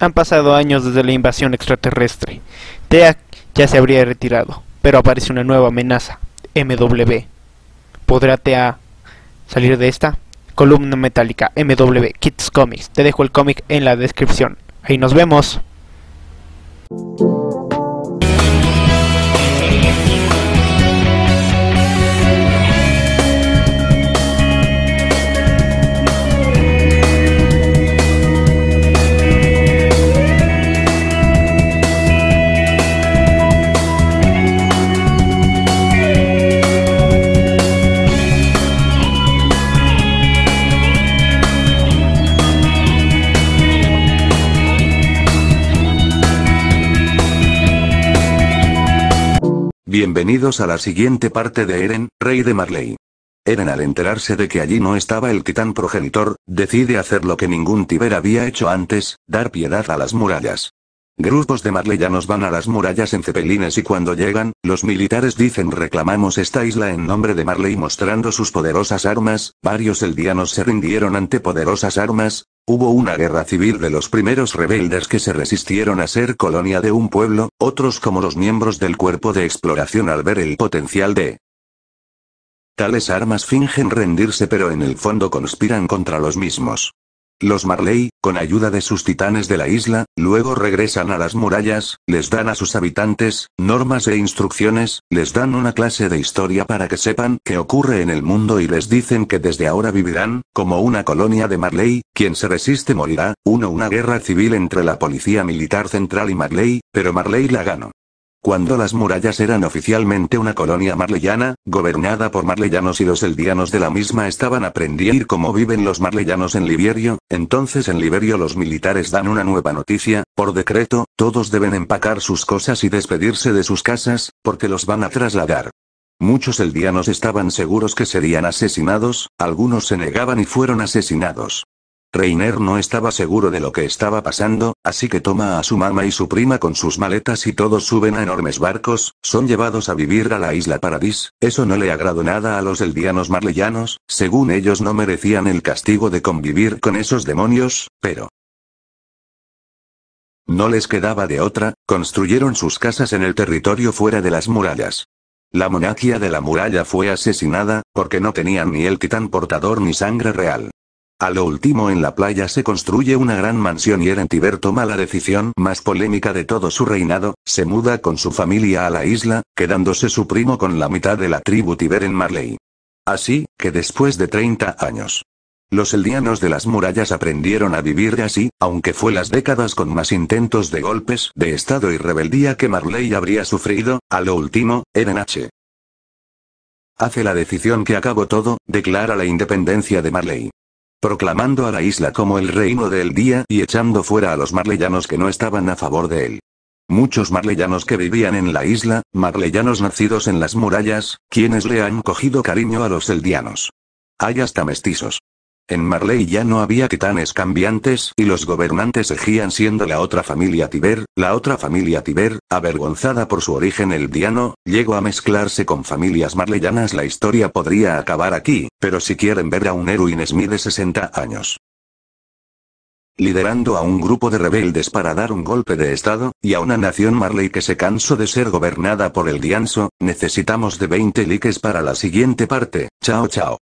Han pasado años desde la invasión extraterrestre. Teak ya se habría retirado, pero aparece una nueva amenaza, MW. ¿Podrá TEA salir de esta? Columna metálica MW Kids Comics. Te dejo el cómic en la descripción. Ahí nos vemos. Bienvenidos a la siguiente parte de Eren, rey de Marley. Eren al enterarse de que allí no estaba el titán progenitor, decide hacer lo que ningún Tiber había hecho antes, dar piedad a las murallas. Grupos de marleyanos van a las murallas en cepelines y cuando llegan, los militares dicen reclamamos esta isla en nombre de Marley mostrando sus poderosas armas, varios eldianos se rindieron ante poderosas armas, Hubo una guerra civil de los primeros rebeldes que se resistieron a ser colonia de un pueblo, otros como los miembros del cuerpo de exploración al ver el potencial de Tales armas fingen rendirse pero en el fondo conspiran contra los mismos. Los Marley, con ayuda de sus titanes de la isla, luego regresan a las murallas, les dan a sus habitantes, normas e instrucciones, les dan una clase de historia para que sepan qué ocurre en el mundo y les dicen que desde ahora vivirán, como una colonia de Marley, quien se resiste morirá, uno una guerra civil entre la policía militar central y Marley, pero Marley la ganó. Cuando las murallas eran oficialmente una colonia marleyana, gobernada por marleyanos y los eldianos de la misma estaban aprendiendo cómo viven los marleyanos en Liberio, entonces en Liberio los militares dan una nueva noticia, por decreto, todos deben empacar sus cosas y despedirse de sus casas, porque los van a trasladar. Muchos eldianos estaban seguros que serían asesinados, algunos se negaban y fueron asesinados. Reiner no estaba seguro de lo que estaba pasando, así que toma a su mamá y su prima con sus maletas y todos suben a enormes barcos, son llevados a vivir a la isla Paradis, eso no le agradó nada a los eldianos marleyanos, según ellos no merecían el castigo de convivir con esos demonios, pero... No les quedaba de otra, construyeron sus casas en el territorio fuera de las murallas. La monarquía de la muralla fue asesinada, porque no tenían ni el titán portador ni sangre real. A lo último en la playa se construye una gran mansión y Tiber toma la decisión más polémica de todo su reinado, se muda con su familia a la isla, quedándose su primo con la mitad de la tribu Tiber en Marley. Así, que después de 30 años. Los eldianos de las murallas aprendieron a vivir así, aunque fue las décadas con más intentos de golpes de estado y rebeldía que Marley habría sufrido, a lo último, Eren H. Hace la decisión que acabó todo, declara la independencia de Marley proclamando a la isla como el reino del día y echando fuera a los marleyanos que no estaban a favor de él. Muchos marleyanos que vivían en la isla, marleyanos nacidos en las murallas, quienes le han cogido cariño a los eldianos. Hay hasta mestizos. En Marley ya no había titanes cambiantes y los gobernantes seguían siendo la otra familia Tiber, la otra familia Tiber, avergonzada por su origen el diano, llegó a mezclarse con familias marleyanas. La historia podría acabar aquí, pero si quieren ver a un Erwin mi de 60 años liderando a un grupo de rebeldes para dar un golpe de estado, y a una nación Marley que se cansó de ser gobernada por el Dianso, necesitamos de 20 likes para la siguiente parte, chao chao.